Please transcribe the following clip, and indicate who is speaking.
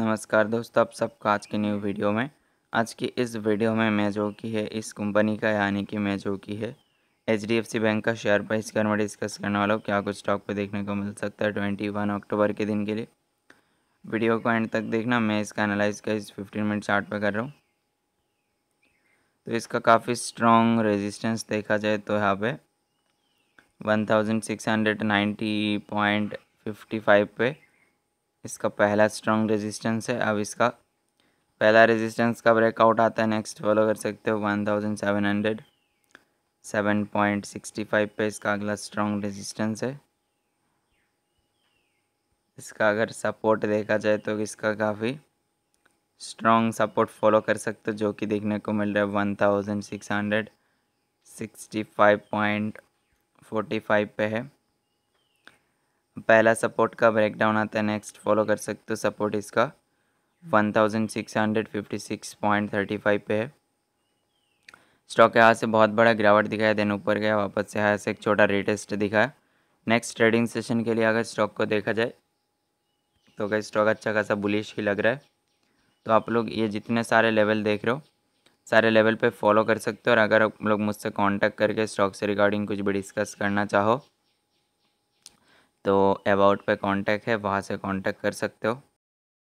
Speaker 1: नमस्कार दोस्तों आप सबका आज की न्यू वीडियो में आज की इस वीडियो में मैं जो की है इस कंपनी का यानी कि मैं जो की है एच बैंक का शेयर प्राइस के मैं डिस्कस करने वाला हूँ क्या कुछ स्टॉक पे देखने को मिल सकता है ट्वेंटी वन अक्टूबर के दिन के लिए वीडियो को एंड तक देखना मैं इसका एनालाइज का इस फिफ्टीन मिनट चार्ट पर कर रहा हूँ तो इसका काफ़ी स्ट्रॉन्ग रेजिस्टेंस देखा जाए तो यहाँ पे one thousand six hundred ninety point fifty five पे इसका पहला स्ट्रॉन्ग रेजिस्टेंस है अब इसका पहला रेजिस्टेंस का ब्रेकआउट आता है नेक्स्ट फॉलो कर सकते हो one thousand seven hundred seven point sixty five पर इसका अगला स्ट्रॉन्ग रेजिस्टेंस है इसका अगर सपोर्ट देखा जाए तो इसका काफ़ी स्ट्रॉन्ग सपोर्ट फॉलो कर सकते हो जो कि देखने को मिल रहा है one thousand six hundred sixty five point forty five पे है पहला सपोर्ट का ब्रेकडाउन आता है नेक्स्ट फॉलो कर सकते हो सपोर्ट इसका one thousand six six hundred fifty point thirty five पे है स्टॉक यहाँ से बहुत बड़ा गिरावट दिखाया देन ऊपर गया वापस से यहाँ से एक छोटा रेटेस्ट दिखाया नेक्स्ट ट्रेडिंग सेशन के लिए अगर स्टॉक को देखा जाए तो क्या स्टॉक अच्छा खासा बुलिश ही लग रहा है तो आप लोग ये जितने सारे लेवल देख रहे हो सारे लेवल पे फॉलो कर सकते हो और अगर आप लोग मुझसे कांटेक्ट करके स्टॉक से रिगार्डिंग कुछ भी डिस्कस करना चाहो तो अबाउट पे कांटेक्ट है वहाँ से कांटेक्ट कर सकते हो